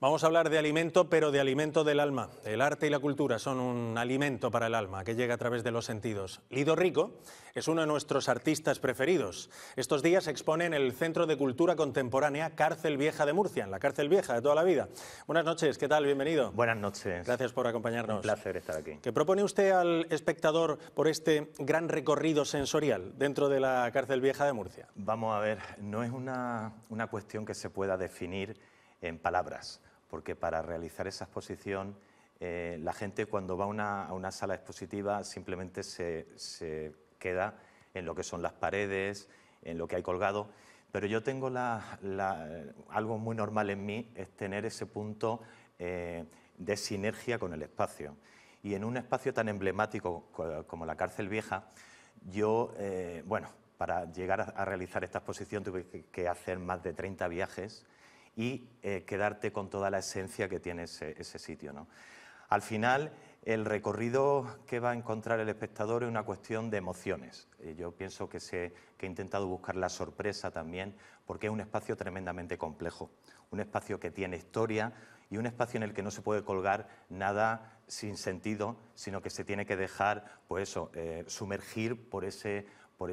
Vamos a hablar de alimento, pero de alimento del alma. El arte y la cultura son un alimento para el alma que llega a través de los sentidos. Lido Rico es uno de nuestros artistas preferidos. Estos días se expone en el Centro de Cultura Contemporánea Cárcel Vieja de Murcia, en la cárcel vieja de toda la vida. Buenas noches, ¿qué tal? Bienvenido. Buenas noches. Gracias por acompañarnos. Un placer estar aquí. ¿Qué propone usted al espectador por este gran recorrido sensorial dentro de la cárcel vieja de Murcia? Vamos a ver, no es una, una cuestión que se pueda definir en palabras porque para realizar esa exposición eh, la gente cuando va a una sala expositiva simplemente se, queda en lo que son las paredes, en lo que hay colgado, pero yo tengo algo muy normal en mí, es tener ese punto eh, de sinergia con el espacio. Y en un espacio tan emblemático como la cárcel vieja, yo, eh, bueno, para llegar a, realizar esta exposición tuve que hacer más de 30 viajes, y eh, quedarte con toda la esencia que tiene ese, sitio. Al final, el recorrido que va a encontrar el espectador es una cuestión de emociones. Eh, yo pienso que, he intentado buscar la sorpresa también, porque es un espacio tremendamente complejo, un espacio que tiene historia y un espacio en el que no se puede colgar nada sin sentido, sino que se tiene que dejar, pues eso, eh, sumergir por, ese, por,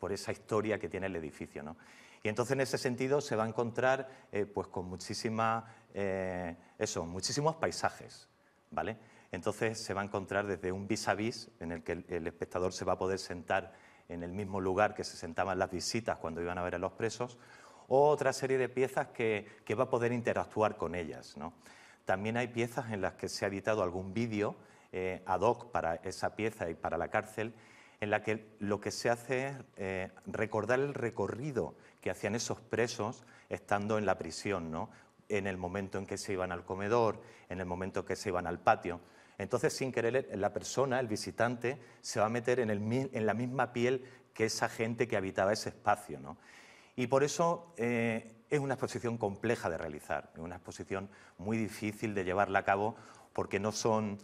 por esa historia que tiene el edificio. ¿no? Y entonces en ese sentido se va a encontrar eh, pues con muchísima, eh, eso, muchísimos paisajes. ¿vale? Entonces se va a encontrar desde un vis-a-vis en el que el, espectador se va a poder sentar en el mismo lugar que se sentaban las visitas cuando iban a ver a los presos, o otra serie de piezas que, va a poder interactuar con ellas. También hay piezas en las que se ha editado algún vídeo eh, ad hoc para esa pieza y para la cárcel, en la que lo que se hace es eh, recordar el recorrido que hacían esos presos estando en la prisión, en el momento en que se iban al comedor, en el momento en que se iban al patio. Entonces, sin querer, la persona, el visitante, se va a meter en, la misma piel que esa gente que habitaba ese espacio. Y por eso eh, es una exposición compleja de realizar, es una exposición muy difícil de llevarla a cabo porque no son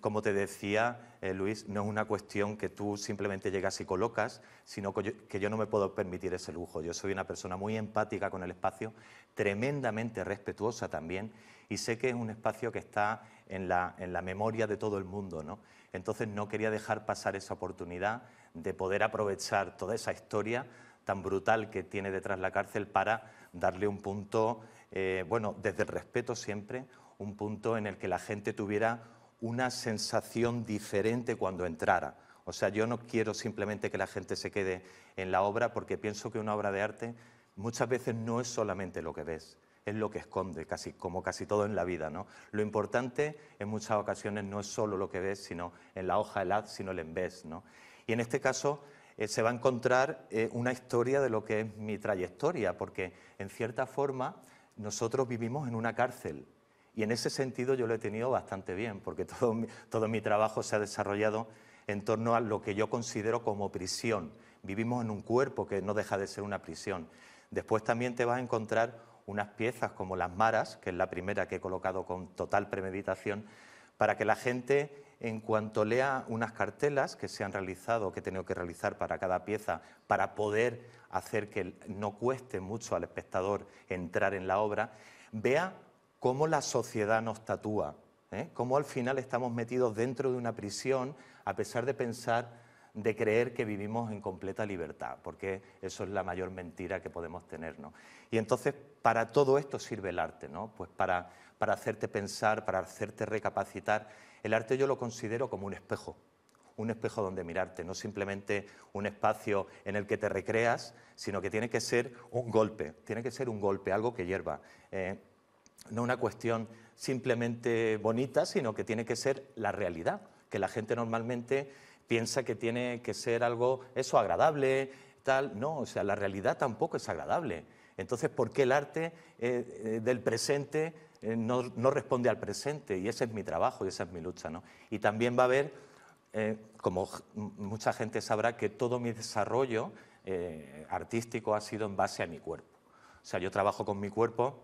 como te decía, eh, Luis, no es una cuestión que tú simplemente llegas y colocas, sino que yo, no me puedo permitir ese lujo. Yo soy una persona muy empática con el espacio, tremendamente respetuosa también, y sé que es un espacio que está en la, memoria de todo el mundo. Entonces no quería dejar pasar esa oportunidad de poder aprovechar toda esa historia tan brutal que tiene detrás la cárcel para darle un punto, eh, bueno, desde el respeto siempre, un punto en el que la gente tuviera una sensación diferente cuando entrara. O sea, yo no quiero simplemente que la gente se quede en la obra porque pienso que una obra de arte muchas veces no es solamente lo que ves, es lo que esconde, casi, como casi todo en la vida. ¿no? Lo importante en muchas ocasiones no es solo lo que ves, sino en la hoja, el haz, sino el en ¿no? Y en este caso eh, se va a encontrar eh, una historia de lo que es mi trayectoria, porque en cierta forma nosotros vivimos en una cárcel y en ese sentido yo lo he tenido bastante bien, porque todo mi, todo mi trabajo se ha desarrollado en torno a lo que yo considero como prisión. Vivimos en un cuerpo que no deja de ser una prisión. Después también te vas a encontrar unas piezas como las maras, que es la primera que he colocado con total premeditación, para que la gente, en cuanto lea unas cartelas que se han realizado, que he tenido que realizar para cada pieza, para poder hacer que no cueste mucho al espectador entrar en la obra, vea cómo la sociedad nos tatúa, ¿eh? cómo al final estamos metidos dentro de una prisión a pesar de pensar, de creer que vivimos en completa libertad, porque eso es la mayor mentira que podemos tener. Y entonces para todo esto sirve el arte, ¿no? pues para, hacerte pensar, para hacerte recapacitar. El arte yo lo considero como un espejo, un espejo donde mirarte, no simplemente un espacio en el que te recreas, sino que tiene que ser un golpe, tiene que ser un golpe, algo que hierva. Eh, no una cuestión simplemente bonita, sino que tiene que ser la realidad, que la gente normalmente piensa que tiene que ser algo, eso, agradable, tal. No, o sea, la realidad tampoco es agradable. Entonces, ¿por qué el arte eh, eh, del presente eh, no, responde al presente? Y ese es mi trabajo y esa es mi lucha. ¿no? Y también va a haber, como mucha gente sabrá, que todo mi desarrollo artístico ha sido en base a mi cuerpo. O sea, yo trabajo con mi cuerpo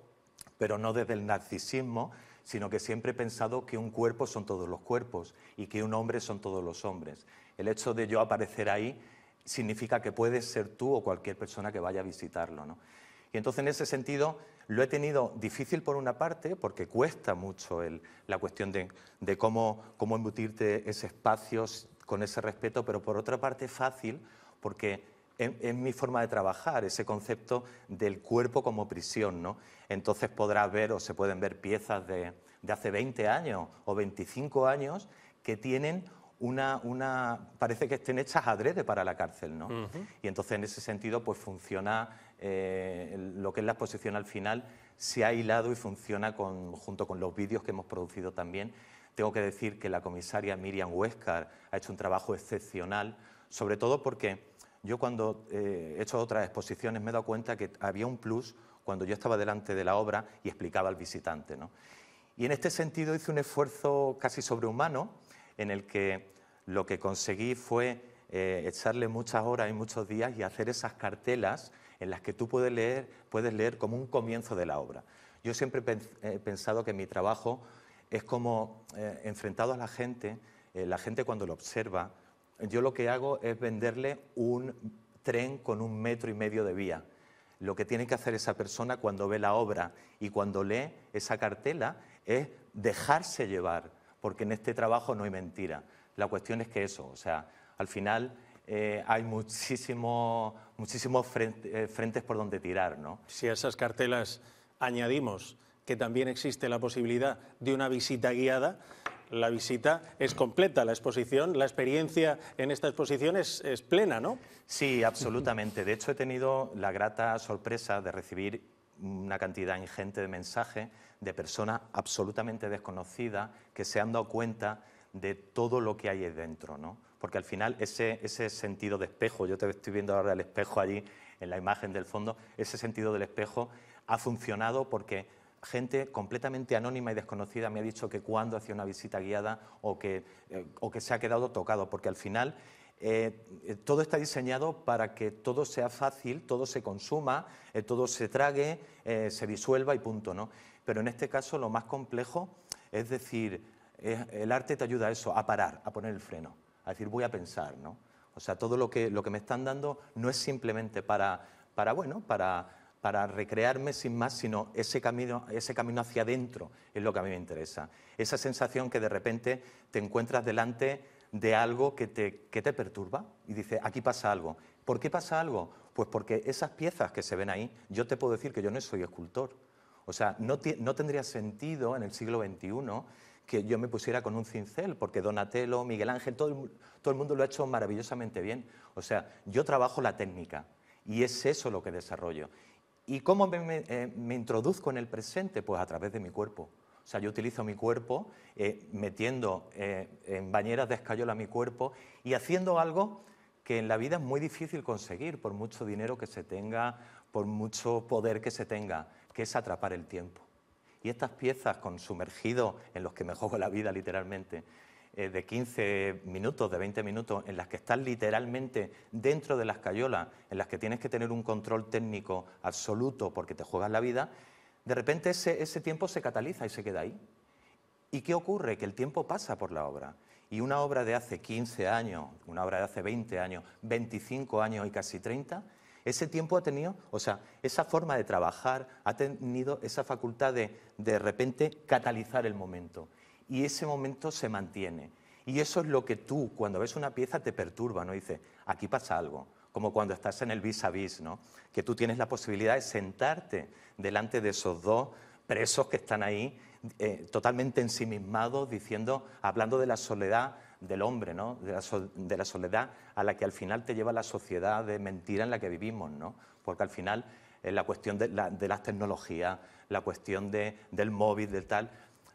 pero no desde el narcisismo, sino que siempre he pensado que un cuerpo son todos los cuerpos y que un hombre son todos los hombres. El hecho de yo aparecer ahí significa que puedes ser tú o cualquier persona que vaya a visitarlo. Y entonces en ese sentido lo he tenido difícil por una parte, porque cuesta mucho la cuestión de, cómo, cómo embutirte ese espacio con ese respeto, pero por otra parte fácil, porque es, mi forma de trabajar, ese concepto del cuerpo como prisión. ¿no? Entonces podrás ver o se pueden ver piezas de, hace 20 años o 25 años que tienen una, una parece que estén hechas adrede para la cárcel. ¿no? Y entonces en ese sentido pues funciona eh, lo que es la exposición al final, se ha hilado y funciona junto con los vídeos que hemos producido también. Tengo que decir que la comisaria Miriam Huescar ha hecho un trabajo excepcional, sobre todo porque yo cuando eh, he hecho otras exposiciones me he dado cuenta que había un plus cuando yo estaba delante de la obra y explicaba al visitante. ¿no? Y en este sentido hice un esfuerzo casi sobrehumano en el que lo que conseguí fue eh, echarle muchas horas y muchos días y hacer esas cartelas en las que tú puedes leer, puedes leer como un comienzo de la obra. Yo siempre he pensado que mi trabajo es como eh, enfrentado a la gente, la gente cuando lo observa, yo lo que hago es venderle un tren con un metro y medio de vía. Lo que tiene que hacer esa persona cuando ve la obra y cuando lee esa cartela es dejarse llevar, porque en este trabajo no hay mentira. La cuestión es que eso, o sea, al final eh, hay muchísimos muchísimo eh, frentes por donde tirar, ¿no? Si a esas cartelas añadimos que también existe la posibilidad de una visita guiada, la visita es completa, la exposición, la experiencia en esta exposición es, plena, ¿no? Sí, absolutamente. De hecho, he tenido la grata sorpresa de recibir una cantidad ingente de mensajes de personas absolutamente desconocidas que se han dado cuenta de todo lo que hay dentro, ¿no? Porque al final ese, ese sentido de espejo, yo te estoy viendo ahora el espejo allí en la imagen del fondo, ese sentido del espejo ha funcionado porque gente completamente anónima y desconocida me ha dicho que cuando hacía una visita guiada o que, eh, o que se ha quedado tocado, porque al final eh, eh, todo está diseñado para que todo sea fácil, todo se consuma, todo se trague, se disuelva y punto, ¿no? Pero en este caso lo más complejo es decir, el arte te ayuda a eso, a parar, a poner el freno, a decir voy a pensar, ¿no? O sea, todo lo que, lo que me están dando no es simplemente para, para bueno, para para recrearme sin más, sino ese camino, ese camino hacia adentro es lo que a mí me interesa. Esa sensación que de repente te encuentras delante de algo que te, que te perturba y dices, aquí pasa algo. ¿Por qué pasa algo? Pues porque esas piezas que se ven ahí, yo te puedo decir que yo no soy escultor. O sea, no, no tendría sentido en el siglo XXI que yo me pusiera con un cincel, porque Donatello, Miguel Ángel, todo el, todo el, mundo lo ha hecho maravillosamente bien. O sea, yo trabajo la técnica y es eso lo que desarrollo. ¿Y cómo eh, me, introduzco en el presente? Pues a través de mi cuerpo. O sea, yo utilizo mi cuerpo eh, metiendo eh, en bañeras de escayola mi cuerpo y haciendo algo que en la vida es muy difícil conseguir, por mucho dinero que se tenga, por mucho poder que se tenga, que es atrapar el tiempo. Y estas piezas con sumergido, en los que me juego la vida literalmente, eh, de 15 minutos, de 20 minutos, en las que estás literalmente dentro de las cayolas, en las que tienes que tener un control técnico absoluto porque te juegas la vida, de repente ese, ese tiempo se cataliza y se queda ahí. ¿Y qué ocurre? Que el tiempo pasa por la obra. Y una obra de hace 15 años, una obra de hace 20 años, 25 años y casi 30, ese tiempo ha tenido, o sea, esa forma de trabajar ha tenido esa facultad de de repente catalizar el momento y ese momento se mantiene. Y eso es lo que tú, cuando ves una pieza, te perturba, ¿no? Dices, aquí pasa algo. Como cuando estás en el vis a vis, Que tú tienes la posibilidad de sentarte delante de esos dos presos que están ahí, eh, totalmente ensimismados, diciendo, hablando de la soledad del hombre, ¿no? De la, soledad a la que al final te lleva la sociedad de mentira en la que vivimos, ¿no? Porque al final eh, la cuestión de, las tecnologías, la cuestión del móvil, del tal,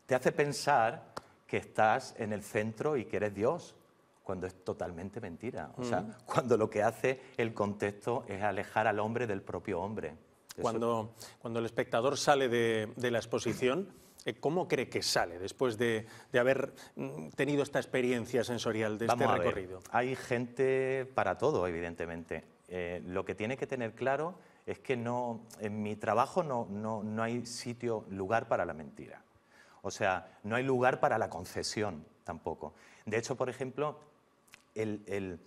te hace pensar que estás en el centro y que eres Dios, cuando es totalmente mentira. O sea, mm. cuando lo que hace el contexto es alejar al hombre del propio hombre. Cuando, cuando el espectador sale de, la exposición, eh, ¿Cómo cree que sale después de, haber mm, tenido esta experiencia sensorial de este recorrido? hay gente para todo, evidentemente. Eh, lo que tiene que tener claro es que no, en mi trabajo no, no hay sitio, lugar para la mentira. O sea, no hay lugar para la concesión tampoco. De hecho, por ejemplo, el,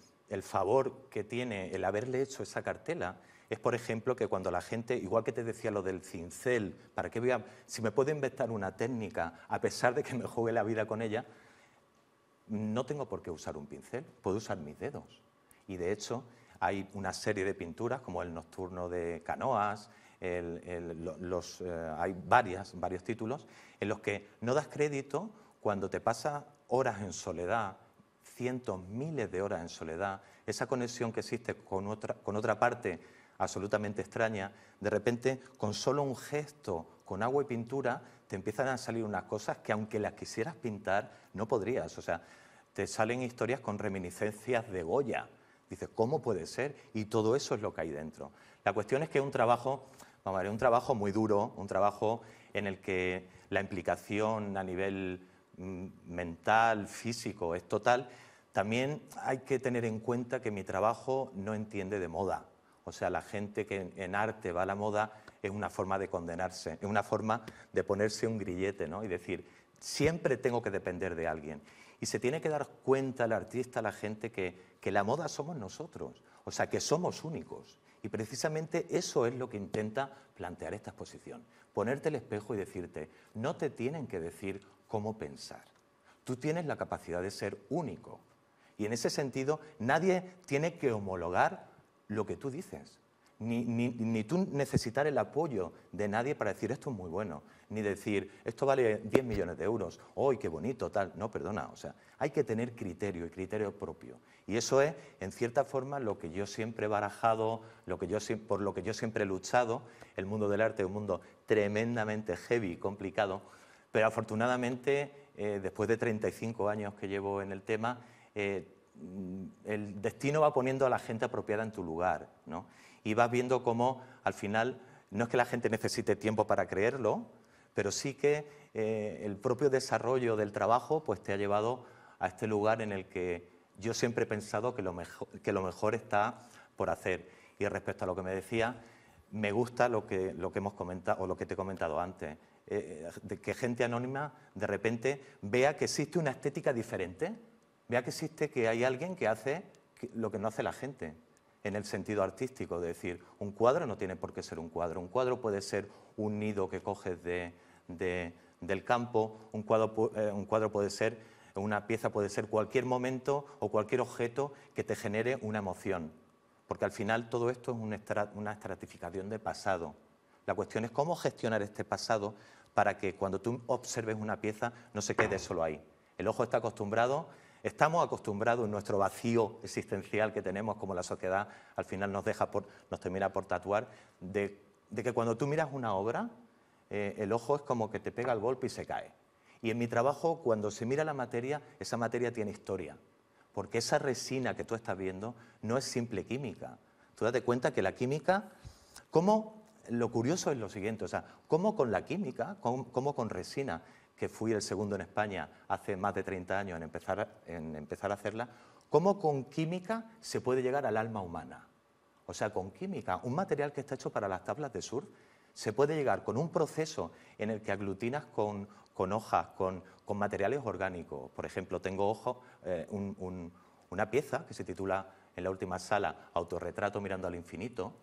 favor que tiene el haberle hecho esa cartela es, por ejemplo, que cuando la gente, igual que te decía lo del cincel, ¿para que voy si me puedo inventar una técnica a pesar de que me juegue la vida con ella, no tengo por qué usar un pincel, puedo usar mis dedos. Y de hecho, hay una serie de pinturas, como el Nocturno de Canoas, eh, hay varias, varios títulos, en los que no das crédito cuando te pasa horas en soledad, cientos, miles de horas en soledad, esa conexión que existe con otra, con otra parte absolutamente extraña, de repente con solo un gesto, con agua y pintura, te empiezan a salir unas cosas que aunque las quisieras pintar, no podrías. O sea, te salen historias con reminiscencias de Goya, Dices, ¿cómo puede ser? Y todo eso es lo que hay dentro. La cuestión es que es un trabajo, vamos a un trabajo muy duro, un trabajo en el que la implicación a nivel mm, mental, físico, es total. También hay que tener en cuenta que mi trabajo no entiende de moda. O sea, la gente que en arte va a la moda es una forma de condenarse, es una forma de ponerse un grillete y decir, siempre tengo que depender de alguien. Y se tiene que dar cuenta el artista, la gente, que, que la moda somos nosotros, o sea, que somos únicos. Y precisamente eso es lo que intenta plantear esta exposición, ponerte el espejo y decirte, no te tienen que decir cómo pensar, tú tienes la capacidad de ser único. Y en ese sentido, nadie tiene que homologar lo que tú dices ni, ni, ni, tú necesitar el apoyo de nadie para decir esto es muy bueno, ni decir esto vale 10 millones de euros, hoy qué bonito, tal. No, perdona, o sea, hay que tener criterio y criterio propio. Y eso es, en cierta forma, lo que yo siempre he barajado, lo que yo, por lo que yo siempre he luchado. El mundo del arte es un mundo tremendamente heavy y complicado, pero afortunadamente, eh, después de 35 años que llevo en el tema, eh, Mm, el destino va poniendo a la gente apropiada en tu lugar, ¿no? Y vas viendo cómo al final no es que la gente necesite tiempo para creerlo, pero sí que eh, el propio desarrollo del trabajo pues te ha llevado a este lugar en el que yo siempre he pensado que lo mejor, está por hacer. Y respecto a lo que me decía, me gusta lo que, hemos comentado o lo que te he comentado antes, eh, de que gente anónima de repente vea que existe una estética diferente vea que existe que hay alguien que hace lo que no hace la gente, en el sentido artístico, es decir, un cuadro no tiene por qué ser un cuadro, un cuadro puede ser un nido que coges de, del campo, un cuadro, eh, un cuadro puede ser, una pieza puede ser cualquier momento o cualquier objeto que te genere una emoción, porque al final todo esto es una estratificación de pasado. La cuestión es cómo gestionar este pasado para que cuando tú observes una pieza no se quede solo ahí. El ojo está acostumbrado Estamos acostumbrados en nuestro vacío existencial que tenemos como la sociedad, al final nos, deja por, nos termina por tatuar, de, que cuando tú miras una obra, eh, el ojo es como que te pega el golpe y se cae. Y en mi trabajo, cuando se mira la materia, esa materia tiene historia, porque esa resina que tú estás viendo no es simple química. Tú date cuenta que la química, ¿cómo? Lo curioso es lo siguiente, o sea, ¿cómo con la química, cómo con resina? que fui el segundo en España hace más de 30 años en empezar, en empezar a hacerla, cómo con química se puede llegar al alma humana. O sea, con química, un material que está hecho para las tablas de surf, se puede llegar con un proceso en el que aglutinas con, con hojas, con, con, materiales orgánicos. Por ejemplo, tengo ojo, eh, una pieza que se titula en la última sala Autorretrato mirando al infinito,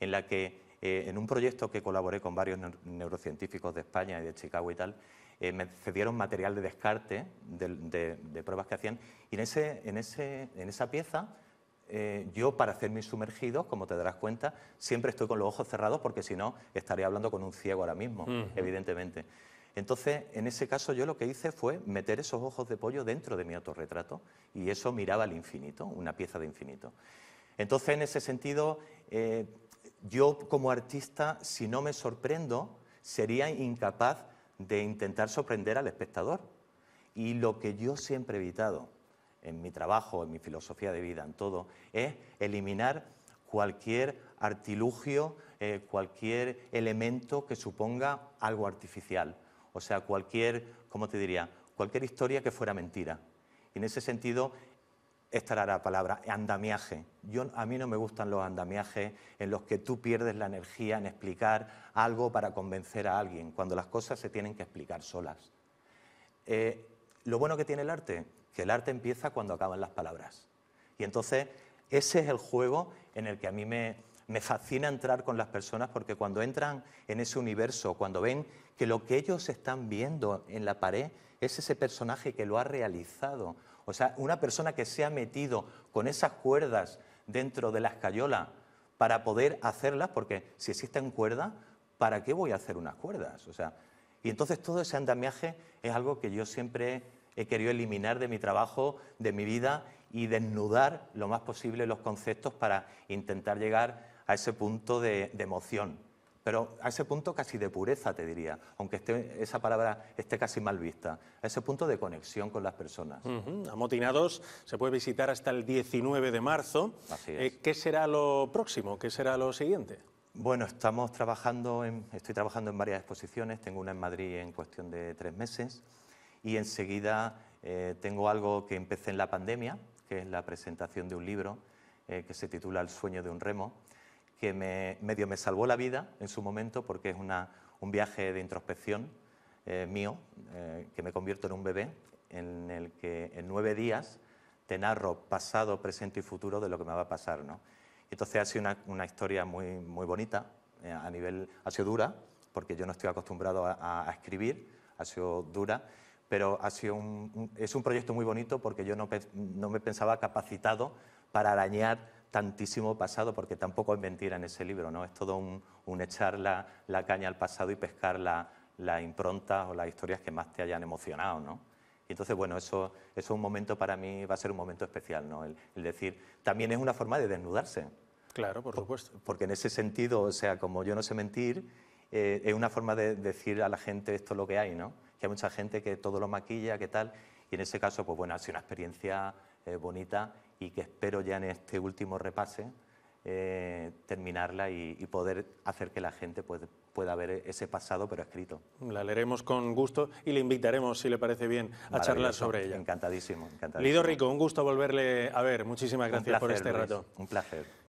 en la que eh, en un proyecto que colaboré con varios neurocientíficos de España y de Chicago y tal, eh, me cedieron material de descarte de, pruebas que hacían. Y en, ese, en, ese, en esa pieza, eh, yo para hacer mis sumergidos, como te darás cuenta, siempre estoy con los ojos cerrados porque si no estaría hablando con un ciego ahora mismo, evidentemente. Entonces, en ese caso yo lo que hice fue meter esos ojos de pollo dentro de mi autorretrato y eso miraba al infinito, una pieza de infinito. Entonces, en ese sentido, eh, yo como artista, si no me sorprendo, sería incapaz de intentar sorprender al espectador. Y lo que yo siempre he evitado en mi trabajo, en mi filosofía de vida, en todo, es eliminar cualquier artilugio, eh, cualquier elemento que suponga algo artificial. O sea, cualquier, ¿cómo te diría? Cualquier historia que fuera mentira. Y en ese sentido, esta era la palabra, andamiaje. Yo, a mí no me gustan los andamiajes en los que tú pierdes la energía en explicar algo para convencer a alguien, cuando las cosas se tienen que explicar solas. Eh, lo bueno que tiene el arte, que el arte empieza cuando acaban las palabras. Y entonces ese es el juego en el que a mí me, me fascina entrar con las personas, porque cuando entran en ese universo, cuando ven que lo que ellos están viendo en la pared es ese personaje que lo ha realizado. O sea, una persona que se ha metido con esas cuerdas dentro de la escayola para poder hacerlas, porque si existen cuerdas, ¿para qué voy a hacer unas cuerdas? O sea, y entonces todo ese andamiaje es algo que yo siempre he querido eliminar de mi trabajo, de mi vida y desnudar lo más posible los conceptos para intentar llegar a ese punto de emoción pero a ese punto casi de pureza, te diría, aunque esté, esa palabra esté casi mal vista, a ese punto de conexión con las personas. Amotinados se puede visitar hasta el 19 de marzo. Así eh, ¿Qué será lo próximo? ¿Qué será lo siguiente? Bueno, estamos trabajando estoy trabajando en varias exposiciones, tengo una en Madrid en cuestión de tres meses y enseguida eh, tengo algo que empecé en la pandemia, que es la presentación de un libro eh, que se titula El sueño de un remo que medio me salvó la vida en su momento porque es una, un viaje de introspección eh, mío, eh, que me convierto en un bebé, en el que en nueve días te narro pasado, presente y futuro de lo que me va a pasar. ¿no? Entonces ha sido una, una historia muy, muy bonita, eh, a nivel, ha sido dura, porque yo no estoy acostumbrado a, escribir, ha sido dura, pero ha sido es un proyecto muy bonito porque yo no, no me pensaba capacitado para arañar tantísimo pasado, porque tampoco es mentira en ese libro, ¿no? Es todo un, echar la, caña al pasado y pescar las la improntas o las historias que más te hayan emocionado, ¿no? Y entonces, bueno, eso, eso es un momento para mí, va a ser un momento especial, ¿no? El, decir, también es una forma de desnudarse. Claro, por supuesto. porque en ese sentido, o sea, como yo no sé mentir, eh, es una forma de decir a la gente esto es lo que hay, ¿no? Que hay mucha gente que todo lo maquilla, qué tal, y en ese caso, pues bueno, ha sido una experiencia eh, bonita y que espero ya en este último repase eh, terminarla y, poder hacer que la gente pueda ver ese pasado pero escrito. La leeremos con gusto y le invitaremos, si le parece bien, a charlar sobre ella. Encantadísimo, encantadísimo. Lido Rico, un gusto volverle a ver. Muchísimas gracias por este rato. Un placer.